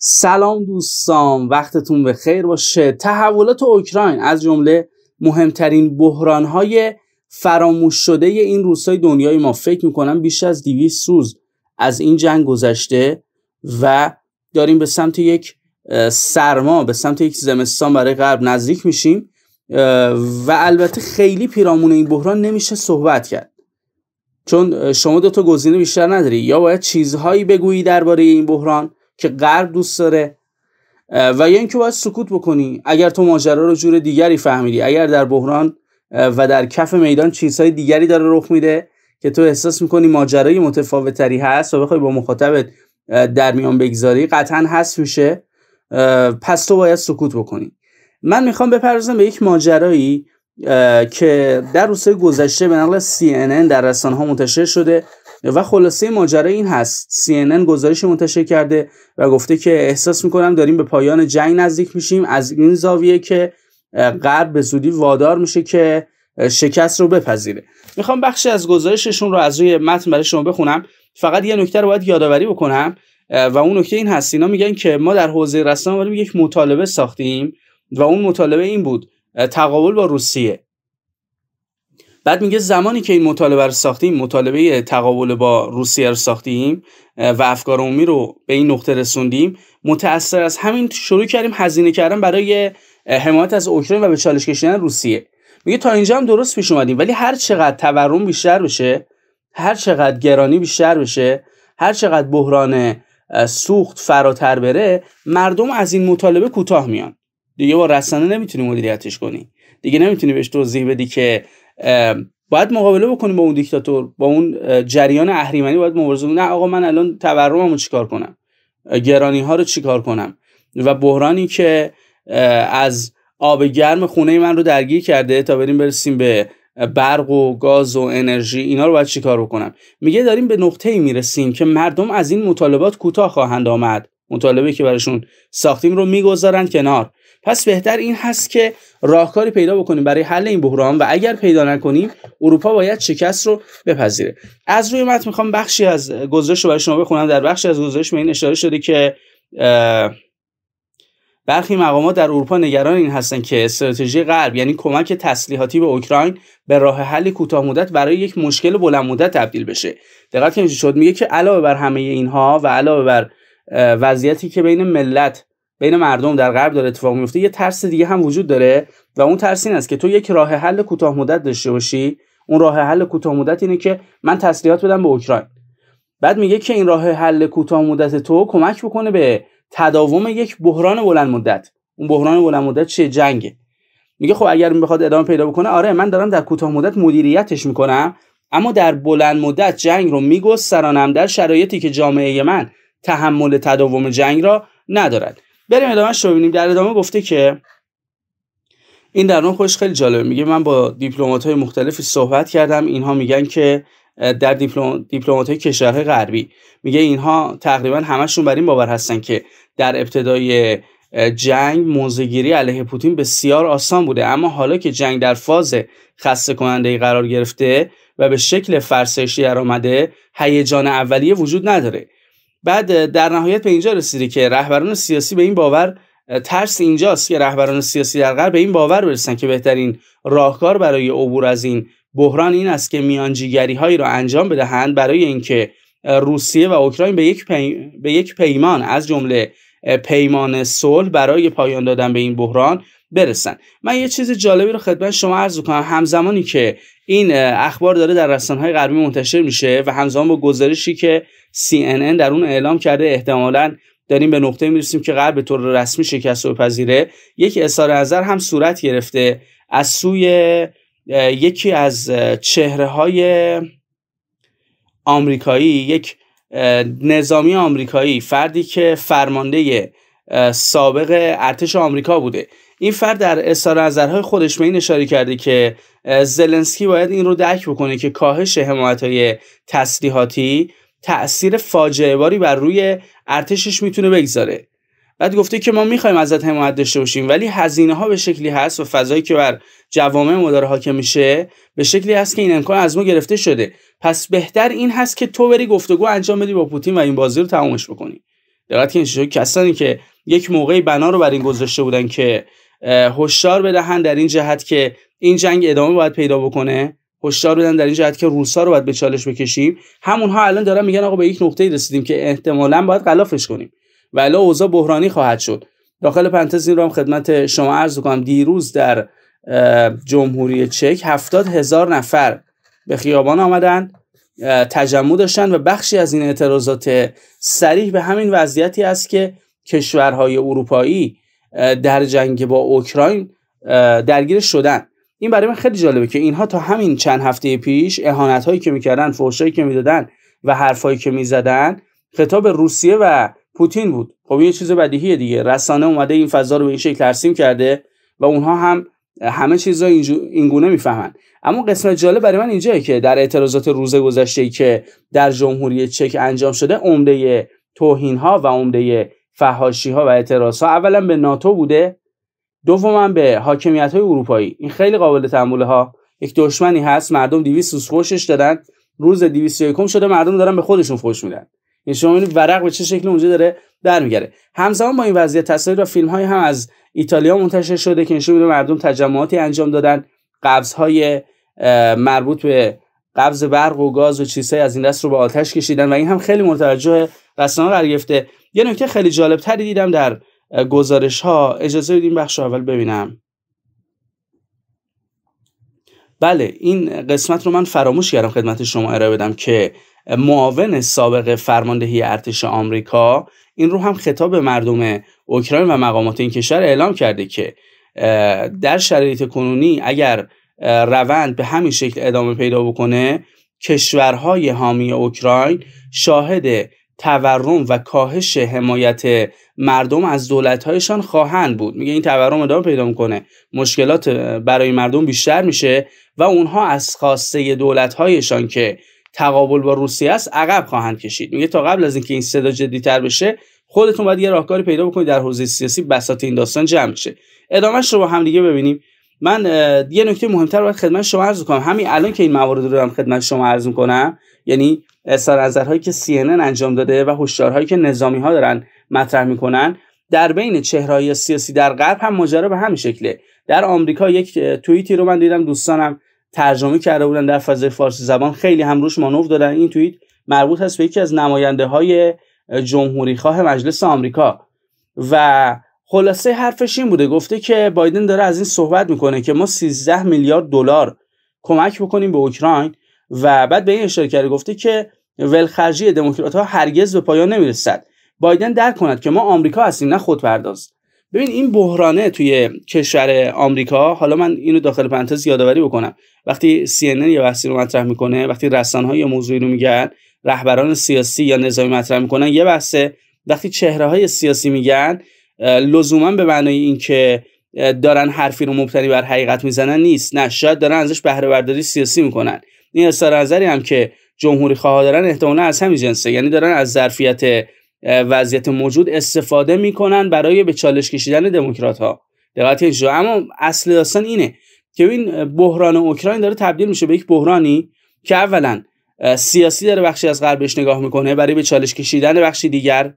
سلام دوستان وقتتون به خیر باشه تحولات اوکراین از جمله مهمترین بحرانهای فراموش شده این روزهای دنیای ما فکر میکنم بیش از 200 روز از این جنگ گذشته و داریم به سمت یک سرما به سمت یک زمستان برای غرب نزدیک میشیم و البته خیلی پیرامون این بحران نمیشه صحبت کرد چون شما دو تا گزینه بیشتر نداری یا باید چیزهایی بگویی درباره این بحران که غرب دوست داره و یا اینکه باید سکوت بکنی اگر تو ماجرا رو جور دیگری فهمیدی اگر در بحران و در کف میدان چیزهای دیگری داره رخ میده که تو احساس میکنی ماجرای متفاوتری هست و بخوای با مخاطبت در میان بگذاری قطعا هست میشه پس تو باید سکوت بکنی من میخوام بپردازم به یک ماجرایی که در روزهای گذشته به نقل CNN در رسانه ها منتشر شده و خلاصه ماجرا این هست CNN گزارش منتشر کرده و گفته که احساس میکنم داریم به پایان جنگ نزدیک میشیم از این زاویه که غرب به زودی وادار میشه که شکست رو بپذیره میخوام بخشی از گزارششون رو از روی متن برای شما بخونم فقط یه نکته رو باید یادآوری بکنم و اون نکته این هست اینا میگن که ما در حوزه رسانه یک مطالبه ساختیم و اون مطالبه این بود تقابل با روسیه بعد میگه زمانی که این مطالبه رو ساختیم مطالبه تقابل با روسیه رو ساختیم و افکار عمومی رو به این نقطه رسوندیم متأثر از همین شروع کردیم هزینه کردن برای حمایت از اوکراین و به چالش کشیدن روسیه میگه تا اینجا هم درست پیش اومدیم ولی هر چقدر تورم بیشتر بشه هر چقدر گرانی بیشتر بشه هر چقدر بحران سوخت فراتر بره مردم از این مطالبه کوتاه میان دیگه با رسانه نمیتونی مدیریتش کنی دیگه نمیتونی بهش توضیح بدی که باید مقابله بکنیم با اون دیکتاتور با اون جریان اهریمنی باید مبارزه نه آقا من الان تورممو چیکار کنم گرانی ها رو چیکار کنم و بحرانی که از آب گرم خونه من رو درگیر کرده تا بریم برسیم به برق و گاز و انرژی اینا رو باید چیکار بکنم میگه داریم به نقطه ای میرسیم که مردم از این مطالبات کوتاه خواهند آمد مطالبه که براشون ساختیم رو میگذارن کنار پس بهتر این هست که راهکاری پیدا بکنیم برای حل این بحران و اگر پیدا نکنیم اروپا باید شکست رو بپذیره از روی متن میخوام بخشی از گزارش رو برای شما بخونم در بخشی از گزارش به این اشاره شده که برخی مقامات در اروپا نگران این هستند که استراتژی غرب یعنی کمک تسلیحاتی به اوکراین به راه حل کوتاه مدت برای یک مشکل بلند مدت تبدیل بشه دقت کنید شد میگه که علاوه بر همه اینها و علاوه بر وضعیتی که بین ملت بین مردم در غرب داره اتفاق میفته یه ترس دیگه هم وجود داره و اون ترس این است که تو یک راه حل کوتاه مدت داشته باشی اون راه حل کوتاه مدت اینه که من تسلیحات بدم به اوکراین بعد میگه که این راه حل کوتاه مدت تو کمک بکنه به تداوم یک بحران بلند مدت اون بحران بلند مدت چه جنگه میگه خب اگر میخواد ادامه پیدا بکنه آره من دارم در کوتاه مدت مدیریتش میکنم اما در بلند مدت جنگ رو میگسترانم در شرایطی که جامعه من تحمل تداوم جنگ را ندارد بریم ادامهش رو ببینیم در ادامه گفته که این در نوع خوش خیلی جالبه میگه من با دیپلمات های مختلفی صحبت کردم اینها میگن که در دیپلمات های کشورهای غربی میگه اینها تقریبا همشون بر این باور هستن که در ابتدای جنگ موزگیری علیه پوتین بسیار آسان بوده اما حالا که جنگ در فاز خسته کننده قرار گرفته و به شکل فرسایشی در آمده هیجان اولیه وجود نداره بعد در نهایت به اینجا رسیده که رهبران سیاسی به این باور ترس اینجاست که رهبران سیاسی در غرب به این باور برسن که بهترین راهکار برای عبور از این بحران این است که میانجیگری هایی را انجام بدهند برای اینکه روسیه و اوکراین به یک, به یک پیمان از جمله پیمان صلح برای پایان دادن به این بحران برسن من یه چیز جالبی رو خدمت شما عرض کنم همزمانی که این اخبار داره در های غربی منتشر میشه و همزمان با گزارشی که CNN در اون اعلام کرده احتمالا داریم به نقطه میرسیم که غرب به طور رسمی شکست و پذیره یک اظهار نظر هم صورت گرفته از سوی یکی از چهره های آمریکایی یک نظامی آمریکایی فردی که فرمانده سابق ارتش آمریکا بوده این فرد در اظهار نظرهای خودش به این اشاره کرده که زلنسکی باید این رو درک بکنه که کاهش حمایت های تسلیحاتی تاثیر فاجعه باری بر روی ارتشش میتونه بگذاره بعد گفته که ما میخوایم ازت حمایت داشته باشیم ولی هزینه ها به شکلی هست و فضایی که بر جوامع مدار حاکم میشه به شکلی هست که این امکان از ما گرفته شده پس بهتر این هست که تو بری گفتگو انجام بدی با پوتین و این بازی رو تمامش بکنی دقت کنید کسانی که یک موقعی بنا رو بر این گذاشته بودن که هشدار بدهن در این جهت که این جنگ ادامه باید پیدا بکنه هشدار بدن در این جهت که روسا رو باید به چالش بکشیم همونها الان دارن میگن آقا به یک نقطه رسیدیم که احتمالا باید غلافش کنیم و الا اوضاع بحرانی خواهد شد داخل پنتز این رو هم خدمت شما عرض کنم دیروز در جمهوری چک هفتاد هزار نفر به خیابان آمدند تجمع داشتن و بخشی از این اعتراضات سریح به همین وضعیتی است که کشورهای اروپایی در جنگ با اوکراین درگیر شدن این برای من خیلی جالبه که اینها تا همین چند هفته پیش اهانت هایی که میکردن فحشایی که میدادن و حرفایی که میزدن خطاب روسیه و پوتین بود خب یه چیز بدیهیه دیگه رسانه اومده این فضا رو به این شکل ترسیم کرده و اونها هم همه چیز رو اینگونه میفهمن اما قسمت جالب برای من اینجاست که در اعتراضات روز گذشته که در جمهوری چک انجام شده عمده توهین ها و عمده فهاشی ها و اعتراض ها اولا به ناتو بوده دوما به حاکمیت های اروپایی این خیلی قابل تحمله ها یک دشمنی هست مردم 200 روز خوشش دادن روز 201 شده مردم دارن به خودشون خوش میدن این یعنی شما این ورق به چه شکل اونجا داره در میگره همزمان با این وضعیت تصاویر و فیلم های هم از ایتالیا منتشر شده که نشون میده مردم تجمعاتی انجام دادن قبض های مربوط به قبض برق و گاز و چیزهای از این دست رو به آتش کشیدن و این هم خیلی متوجه رسانه قرار گرفته یه نکته خیلی جالب تری دیدم در گزارش ها اجازه بدید این بخش اول ببینم بله این قسمت رو من فراموش کردم خدمت شما ارائه بدم که معاون سابق فرماندهی ارتش آمریکا این رو هم خطاب مردم اوکراین و مقامات این کشور اعلام کرده که در شرایط کنونی اگر روند به همین شکل ادامه پیدا بکنه کشورهای حامی اوکراین شاهد تورم و کاهش حمایت مردم از دولتهایشان خواهند بود میگه این تورم ادامه پیدا میکنه مشکلات برای مردم بیشتر میشه و اونها از خواسته دولتهایشان که تقابل با روسیه است عقب خواهند کشید میگه تا قبل از اینکه این صدا جدیتر بشه خودتون باید یه راهکاری پیدا بکنید در حوزه سیاسی بسات این داستان جمع شه ادامهش رو با هم دیگه ببینیم من یه نکته مهمتر باید خدمت شما عرض کنم همین الان که این موارد رو دارم خدمت شما عرض کنم یعنی اظهار نظرهایی که CNN انجام داده و هشدارهایی که نظامی ها دارن مطرح میکنن در بین چهرهای سیاسی در غرب هم ماجرا به همین شکله در آمریکا یک توییتی رو من دیدم دوستانم ترجمه کرده بودن در فاز فارسی زبان خیلی هم روش مانور دادن این توییت مربوط هست به یکی از نماینده های جمهوری خواه مجلس آمریکا و خلاصه حرفش این بوده گفته که بایدن داره از این صحبت میکنه که ما 13 میلیارد دلار کمک بکنیم به اوکراین و بعد به این اشاره کرده گفته که ولخرجی دموکرات ها هرگز به پایان نمیرسد بایدن درک کند که ما آمریکا هستیم نه خودپرداز ببین این بحرانه توی کشور آمریکا حالا من اینو داخل پنتز یادآوری بکنم وقتی CNN یه بحثی رو مطرح میکنه وقتی رسانه‌ها یه موضوعی رو میگن رهبران سیاسی یا نظامی مطرح میکنن یه بحثه وقتی چهره های سیاسی میگن لزوما به معنای اینکه دارن حرفی رو مبتنی بر حقیقت میزنن نیست نه شاید دارن ازش بهره برداری سیاسی میکنن این اظهار نظری هم که جمهوری خواه دارن احتمالا از همین جنسه یعنی دارن از ظرفیت وضعیت موجود استفاده میکنن برای به چالش کشیدن دموکرات ها دقت اینجا اما اصل داستان اینه که این بحران اوکراین داره تبدیل میشه به یک بحرانی که اولا سیاسی داره بخشی از غربش نگاه میکنه برای به چالش کشیدن بخشی دیگر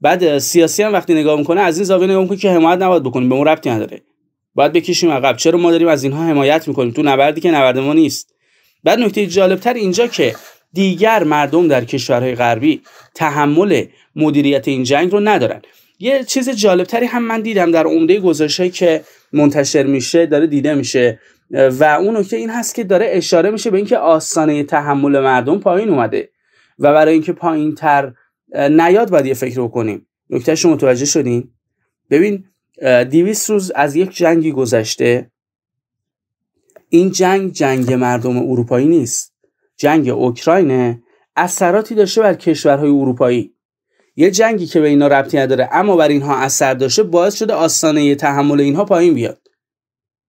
بعد سیاسی هم وقتی نگاه میکنه از این زاویه نگاه میکنه که حمایت نباید بکنیم به اون ربطی نداره باید بکشیم عقب چرا ما داریم از اینها حمایت میکنیم تو نبردی که نبرد ما نیست بعد نکته جالبتر اینجا که دیگر مردم در کشورهای غربی تحمل مدیریت این جنگ رو ندارن یه چیز جالبتری هم من دیدم در عمده گزارشی که منتشر میشه داره دیده میشه و اون نکته این هست که داره اشاره میشه به اینکه آستانه تحمل مردم پایین اومده و برای اینکه پایین تر نیاد باید یه فکر بکنیم کنیم نکتهش رو متوجه شدین؟ ببین دیویس روز از یک جنگی گذشته این جنگ جنگ مردم اروپایی نیست جنگ اوکراینه اثراتی داشته بر کشورهای اروپایی یه جنگی که به اینا ربطی نداره اما بر اینها اثر داشته باعث شده آستانه تحمل اینها پایین بیاد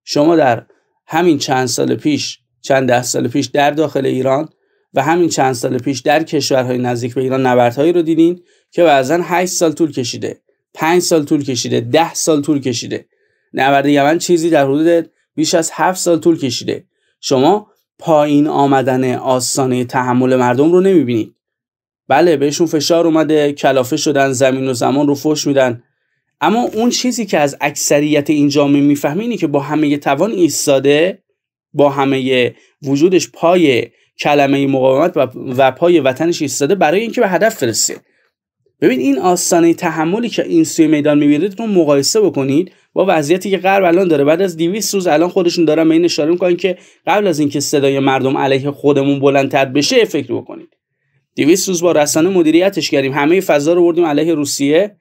شما در همین چند سال پیش چند ده سال پیش در داخل ایران و همین چند سال پیش در کشورهای نزدیک به ایران نبردهایی رو دیدین که بعضا 8 سال طول کشیده 5 سال طول کشیده 10 سال طول کشیده نبرد یمن چیزی در حدود بیش از هفت سال طول کشیده شما پایین آمدن آستانه تحمل مردم رو نمیبینید بله بهشون فشار اومده کلافه شدن زمین و زمان رو فش میدن اما اون چیزی که از اکثریت این جامعه میفهمه اینه که با همه توان ایستاده با همه وجودش پای کلمه مقاومت و پای وطنش ایستاده برای اینکه به هدف فرسته ببین این آستانه تحملی که این سوی میدان میبینید رو مقایسه بکنید با وضعیتی که غرب الان داره بعد از 200 روز الان خودشون دارن به این اشاره میکنن که قبل از اینکه صدای مردم علیه خودمون بلندتر بشه فکر بکنید 200 روز با رسانه مدیریتش کردیم همه فضا رو بردیم علیه روسیه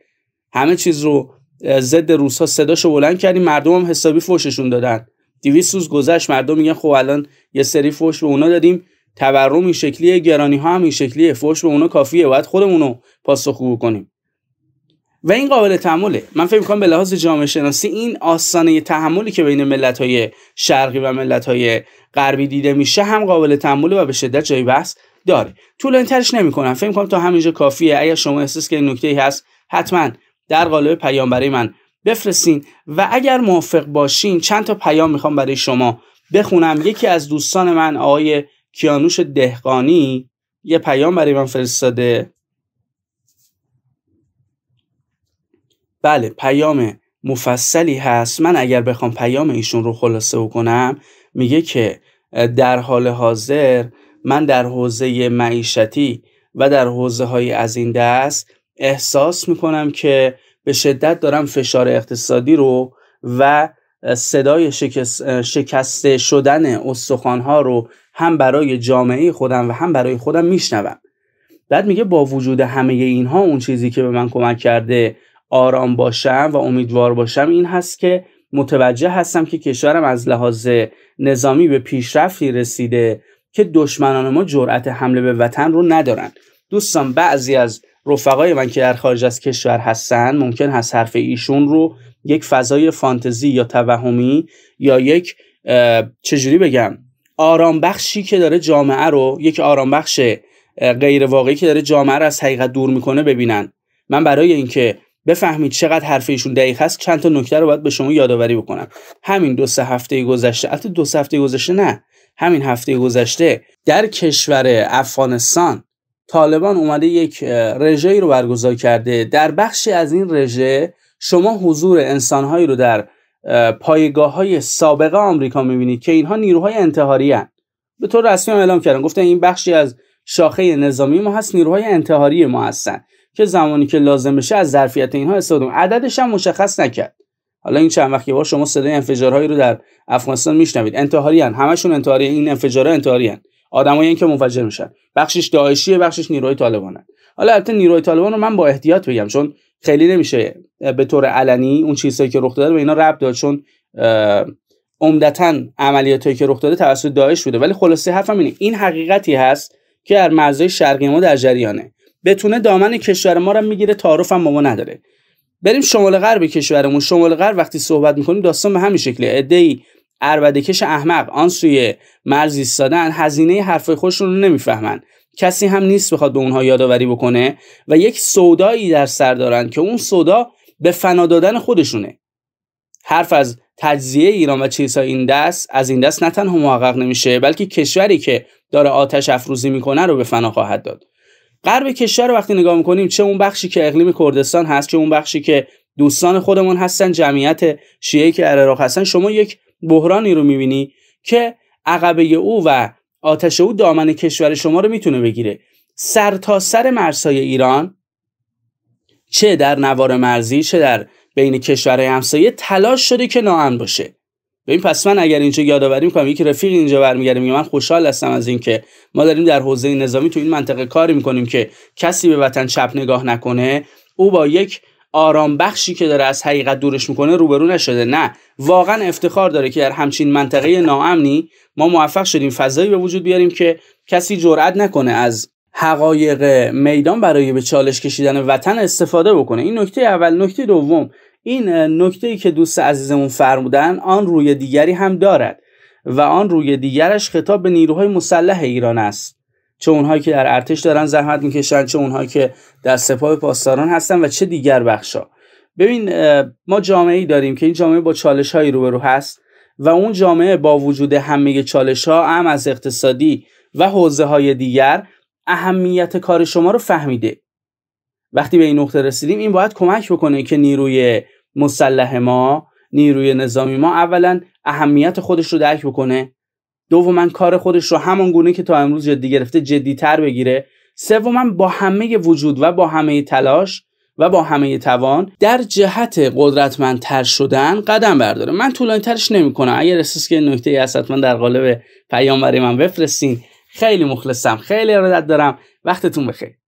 همه چیز رو ضد صداش رو بلند کردیم مردم هم حسابی فوششون دادن 200 روز گذشت مردم میگن خب الان یه سری فوش به اونا دادیم تورم این شکلیه گرانی ها هم این شکلیه فوش به اونا کافیه باید خودمون رو پاسخگو کنیم و این قابل تحمله من فکر میکنم به لحاظ جامعه شناسی این آستانه تحملی که بین ملت های شرقی و ملت های غربی دیده میشه هم قابل تحمله و به شدت جای بحث داره طول نمی کنم فکر میکنم تا همینجا کافیه اگر شما احساس که نکته ای هست حتما در قالب پیام برای من بفرستین و اگر موافق باشین چند تا پیام میخوام برای شما بخونم یکی از دوستان من آقای کیانوش دهقانی یه پیام برای من فرستاده بله پیام مفصلی هست من اگر بخوام پیام ایشون رو خلاصه بکنم میگه که در حال حاضر من در حوزه معیشتی و در حوزه های از این دست احساس میکنم که به شدت دارم فشار اقتصادی رو و صدای شکست, شکسته شدن ها رو هم برای جامعه خودم و هم برای خودم میشنوم بعد میگه با وجود همه اینها اون چیزی که به من کمک کرده آرام باشم و امیدوار باشم این هست که متوجه هستم که کشورم از لحاظ نظامی به پیشرفتی رسیده که دشمنان ما جرأت حمله به وطن رو ندارن دوستان بعضی از رفقای من که در خارج از کشور هستن ممکن هست حرف ایشون رو یک فضای فانتزی یا توهمی یا یک چجوری بگم آرام بخشی که داره جامعه رو یک آرام بخش غیر واقعی که داره جامعه رو از حقیقت دور میکنه ببینن من برای اینکه بفهمید چقدر حرف ایشون دقیق هست چند تا نکته رو باید به شما یادآوری بکنم همین دو سه هفته گذشته البته دو سه هفته گذشته نه همین هفته گذشته در کشور افغانستان طالبان اومده یک رژه رو برگزار کرده در بخشی از این رژه شما حضور انسانهایی رو در پایگاه های سابقه آمریکا میبینید که اینها نیروهای انتحاری هن. به طور رسمی اعلام کردن گفتن این بخشی از شاخه نظامی ما هست نیروهای انتحاری ما هستند. که زمانی که لازم بشه از ظرفیت اینها استفاده کنه عددش هم مشخص نکرد حالا این چند وقتی بار شما صدای انفجارهایی رو در افغانستان میشنوید انتحاری هن. همشون انتحاری این انفجارها انتحاری هن. آدمایی که منفجر میشن بخشش داعشیه بخشش نیروی طالبانه حالا البته نیروی طالبان رو من با احتیاط بگم چون خیلی نمیشه به طور علنی اون چیزایی که رخ داده به اینا ربط داد چون عمدتا عملیاتی که رخ داده توسط داعش بوده ولی خلاصه حرفم اینه این حقیقتی هست که در مرزهای شرقی ما در جریانه بتونه دامن کشور ما رو میگیره تعارف هم با ما نداره بریم شمال غرب کشورمون شمال غرب وقتی صحبت میکنیم داستان به همین شکله ای اربدکش احمق آن سوی مرز ایستادن هزینه حرف خودشون رو نمیفهمن کسی هم نیست بخواد به اونها یادآوری بکنه و یک سودایی در سر دارن که اون سودا به فنا دادن خودشونه حرف از تجزیه ایران و چیزهای این دست از این دست نه تنها محقق نمیشه بلکه کشوری که داره آتش افروزی میکنه رو به فنا خواهد داد غرب کشور رو وقتی نگاه میکنیم چه اون بخشی که اقلیم کردستان هست چه اون بخشی که دوستان خودمون هستن جمعیت شیعه که عراق اره هستن شما یک بحرانی رو میبینی که عقبه او و آتش او دامن کشور شما رو میتونه بگیره سر تا سر مرزهای ایران چه در نوار مرزی چه در بین کشورهای همسایه تلاش شده که ناامن باشه این پس من اگر اینجا یادآوری میکنم یکی رفیق اینجا برمیگرده میگه من خوشحال هستم از اینکه ما داریم در حوزه نظامی تو این منطقه کاری میکنیم که کسی به وطن چپ نگاه نکنه او با یک آرام بخشی که داره از حقیقت دورش میکنه روبرو نشده نه واقعا افتخار داره که در همچین منطقه ناامنی ما موفق شدیم فضایی به وجود بیاریم که کسی جرئت نکنه از حقایق میدان برای به چالش کشیدن وطن استفاده بکنه این نکته اول نکته دوم این نکته که دوست عزیزمون فرمودن آن روی دیگری هم دارد و آن روی دیگرش خطاب به نیروهای مسلح ایران است چه اونهایی که در ارتش دارن زحمت میکشن چه اونهایی که در سپاه پاسداران هستن و چه دیگر بخشا ببین ما جامعه ای داریم که این جامعه با چالش هایی روبرو هست و اون جامعه با وجود همه چالش ها هم از اقتصادی و حوزه های دیگر اهمیت کار شما رو فهمیده وقتی به این نقطه رسیدیم این باید کمک بکنه که نیروی مسلح ما نیروی نظامی ما اولا اهمیت خودش رو درک بکنه من کار خودش رو همان گونه که تا امروز جدی گرفته جدیتر بگیره من با همه وجود و با همه تلاش و با همه توان در جهت قدرتمندتر شدن قدم برداره من طولانی ترش نمی کنم اگر احساس که نکته ای هست من در قالب پیام برای من بفرستین خیلی مخلصم خیلی ارادت دارم وقتتون بخیر